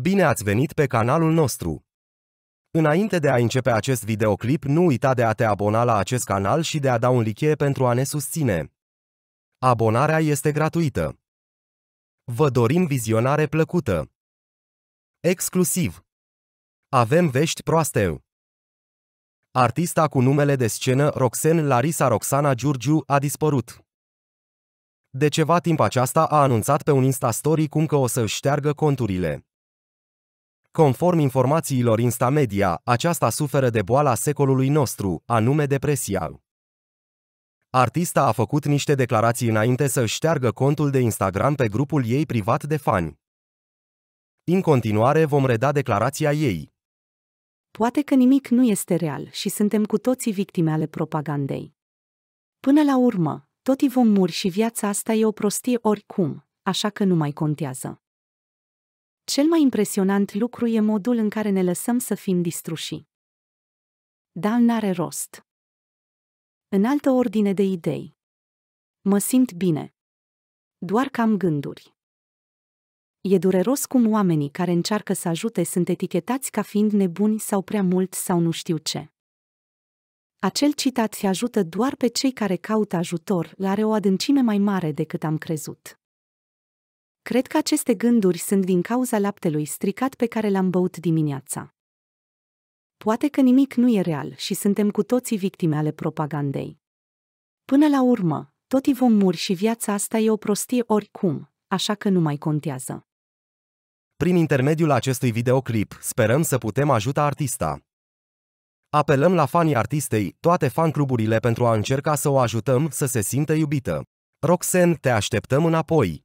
Bine ați venit pe canalul nostru! Înainte de a începe acest videoclip, nu uita de a te abona la acest canal și de a da un like pentru a ne susține. Abonarea este gratuită. Vă dorim vizionare plăcută. Exclusiv. Avem vești proaste. Artista cu numele de scenă Roxen Larisa Roxana Giurgiu a dispărut. De ceva timp aceasta a anunțat pe un Insta Story cum că o să își șteargă conturile. Conform informațiilor Instamedia, aceasta suferă de boala secolului nostru, anume depresia. Artista a făcut niște declarații înainte să șteargă contul de Instagram pe grupul ei privat de fani. În continuare vom reda declarația ei. Poate că nimic nu este real și suntem cu toții victime ale propagandei. Până la urmă, toti vom muri și viața asta e o prostie oricum, așa că nu mai contează. Cel mai impresionant lucru e modul în care ne lăsăm să fim distruși. Dar n-are rost. În altă ordine de idei. Mă simt bine. Doar că am gânduri. E dureros cum oamenii care încearcă să ajute sunt etichetați ca fiind nebuni sau prea mult sau nu știu ce. Acel citat se ajută doar pe cei care caută ajutor, are o adâncime mai mare decât am crezut. Cred că aceste gânduri sunt din cauza laptelui stricat pe care l-am băut dimineața. Poate că nimic nu e real și suntem cu toții victime ale propagandei. Până la urmă, toti vom muri și viața asta e o prostie oricum, așa că nu mai contează. Prin intermediul acestui videoclip, sperăm să putem ajuta artista. Apelăm la fanii artistei, toate fancluburile pentru a încerca să o ajutăm să se simtă iubită. Roxen, te așteptăm înapoi!